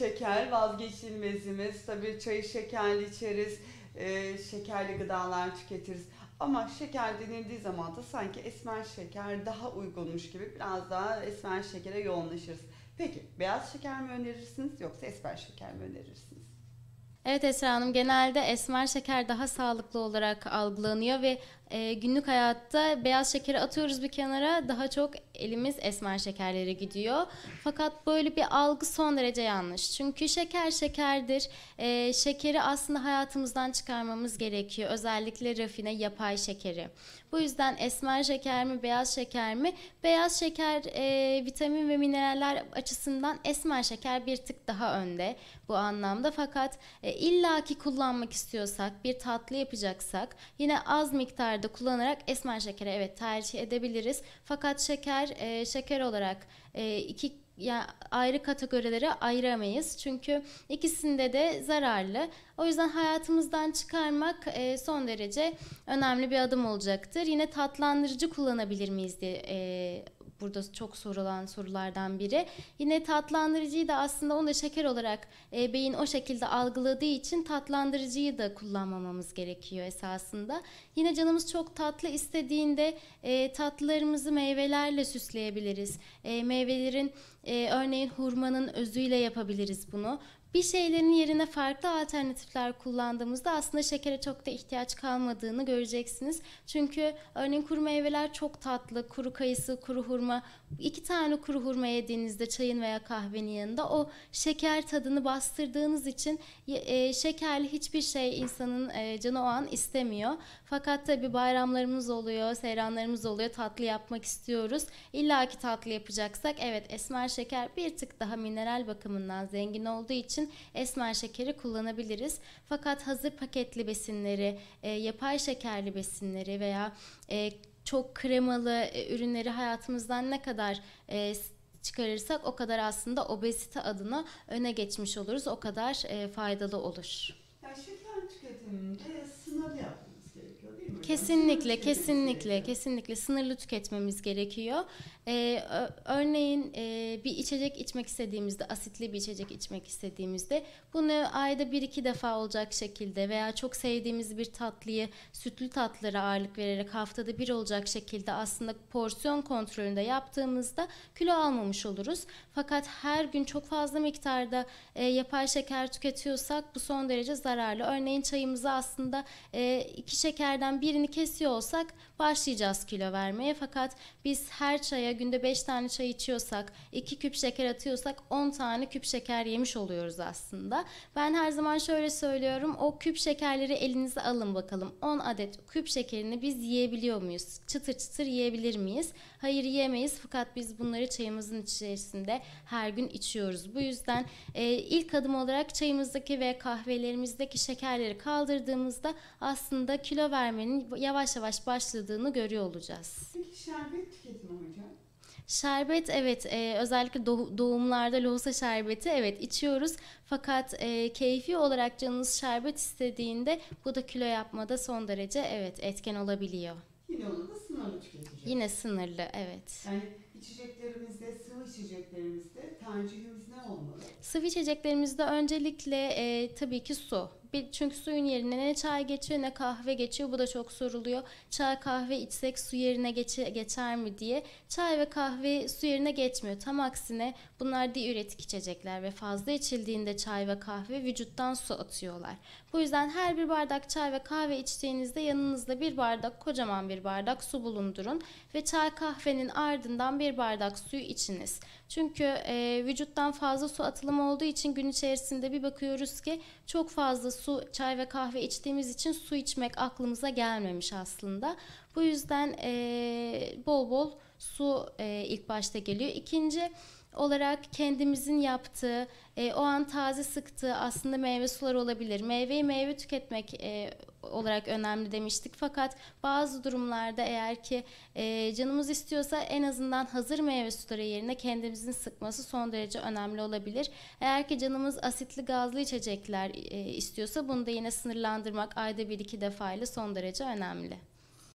Şeker vazgeçilmezimiz. Tabii çayı şekerli içeriz, e, şekerli gıdalar tüketiriz. Ama şeker denildiği zaman da sanki esmer şeker daha uygunmuş gibi biraz daha esmer şekere yoğunlaşırız. Peki beyaz şeker mi önerirsiniz yoksa esmer şeker mi önerirsiniz? Evet Esra Hanım genelde esmer şeker daha sağlıklı olarak algılanıyor ve e, günlük hayatta beyaz şekeri atıyoruz bir kenara daha çok elimiz esmer şekerlere gidiyor. Fakat böyle bir algı son derece yanlış. Çünkü şeker şekerdir. E, şekeri aslında hayatımızdan çıkarmamız gerekiyor. Özellikle rafine yapay şekeri. Bu yüzden esmer şeker mi beyaz şeker mi? Beyaz şeker e, vitamin ve mineraller açısından esmer şeker bir tık daha önde bu anlamda. Fakat e, illaki kullanmak istiyorsak bir tatlı yapacaksak yine az miktarda miktarda kullanarak esmer şekeri evet tercih edebiliriz. Fakat şeker e, şeker olarak e, iki yani ayrı kategorilere ayıramayız. Çünkü ikisinde de zararlı. O yüzden hayatımızdan çıkarmak e, son derece önemli bir adım olacaktır. Yine tatlandırıcı kullanabilir miyiz diye e, burada çok sorulan sorulardan biri. Yine tatlandırıcıyı da aslında onu da şeker olarak e, beyin o şekilde algıladığı için tatlandırıcıyı da kullanmamamız gerekiyor esasında. Yine canımız çok tatlı istediğinde e, tatlılarımızı meyvelerle süsleyebiliriz. E, meyvelerin e, örneğin hurmanın özüyle yapabiliriz bunu bir şeylerin yerine farklı alternatifler kullandığımızda aslında şekere çok da ihtiyaç kalmadığını göreceksiniz. Çünkü örneğin kuru meyveler çok tatlı. Kuru kayısı, kuru hurma. İki tane kuru hurma yediğinizde çayın veya kahvenin yanında o şeker tadını bastırdığınız için e, şekerli hiçbir şey insanın e, canı o an istemiyor. Fakat tabii bayramlarımız oluyor, seyranlarımız oluyor. Tatlı yapmak istiyoruz. İlla ki tatlı yapacaksak evet esmer şeker bir tık daha mineral bakımından zengin olduğu için için esmer şekeri kullanabiliriz. Fakat hazır paketli besinleri, e, yapay şekerli besinleri veya e, çok kremalı e, ürünleri hayatımızdan ne kadar e, çıkarırsak o kadar aslında obezite adına öne geçmiş oluruz. O kadar e, faydalı olur. Ya şeker tüketiminde Kesinlikle, kesinlikle, kesinlikle sınırlı tüketmemiz gerekiyor. Ee, örneğin e, bir içecek içmek istediğimizde, asitli bir içecek içmek istediğimizde bunu ayda bir iki defa olacak şekilde veya çok sevdiğimiz bir tatlıyı, sütlü tatlılara ağırlık vererek haftada bir olacak şekilde aslında porsiyon kontrolünde yaptığımızda kilo almamış oluruz. Fakat her gün çok fazla miktarda e, yapay şeker tüketiyorsak bu son derece zararlı. Örneğin çayımızı aslında e, iki şekerden birini kendini kesiyor olsak başlayacağız kilo vermeye. Fakat biz her çaya günde 5 tane çay içiyorsak, 2 küp şeker atıyorsak 10 tane küp şeker yemiş oluyoruz aslında. Ben her zaman şöyle söylüyorum. O küp şekerleri elinize alın bakalım. 10 adet küp şekerini biz yiyebiliyor muyuz? Çıtır çıtır yiyebilir miyiz? Hayır yiyemeyiz fakat biz bunları çayımızın içerisinde her gün içiyoruz. Bu yüzden e, ilk adım olarak çayımızdaki ve kahvelerimizdeki şekerleri kaldırdığımızda aslında kilo vermenin yavaş yavaş başladığını görüyor olacağız. Peki şerbet tüketme hocam? Şerbet evet e, özellikle doğumlarda lohusa şerbeti evet içiyoruz fakat e, keyfi olarak canınız şerbet istediğinde bu da kilo yapmada son derece evet etken olabiliyor. Yine onu da sınırlı tüketeceğiz. Yine sınırlı evet. Yani içeceklerimizde, sıvı içeceklerimizde tercihimiz ne olmalı? Sıvı içeceklerimizde öncelikle e, tabii ki su bir, çünkü suyun yerine ne çay geçiyor ne kahve geçiyor. Bu da çok soruluyor. Çay kahve içsek su yerine geçe, geçer mi diye. Çay ve kahve su yerine geçmiyor. Tam aksine bunlar diüretik içecekler ve fazla içildiğinde çay ve kahve vücuttan su atıyorlar. Bu yüzden her bir bardak çay ve kahve içtiğinizde yanınızda bir bardak kocaman bir bardak su bulundurun ve çay kahvenin ardından bir bardak suyu içiniz. Çünkü e, vücuttan fazla su atılımı olduğu için gün içerisinde bir bakıyoruz ki çok fazla su, çay ve kahve içtiğimiz için su içmek aklımıza gelmemiş aslında. Bu yüzden e, bol bol Su e, ilk başta geliyor. İkinci olarak kendimizin yaptığı, e, o an taze sıktığı aslında meyve suları olabilir. Meyveyi meyve tüketmek e, olarak önemli demiştik. Fakat bazı durumlarda eğer ki e, canımız istiyorsa en azından hazır meyve suları yerine kendimizin sıkması son derece önemli olabilir. Eğer ki canımız asitli gazlı içecekler e, istiyorsa bunu da yine sınırlandırmak ayda bir iki defa ile son derece önemli.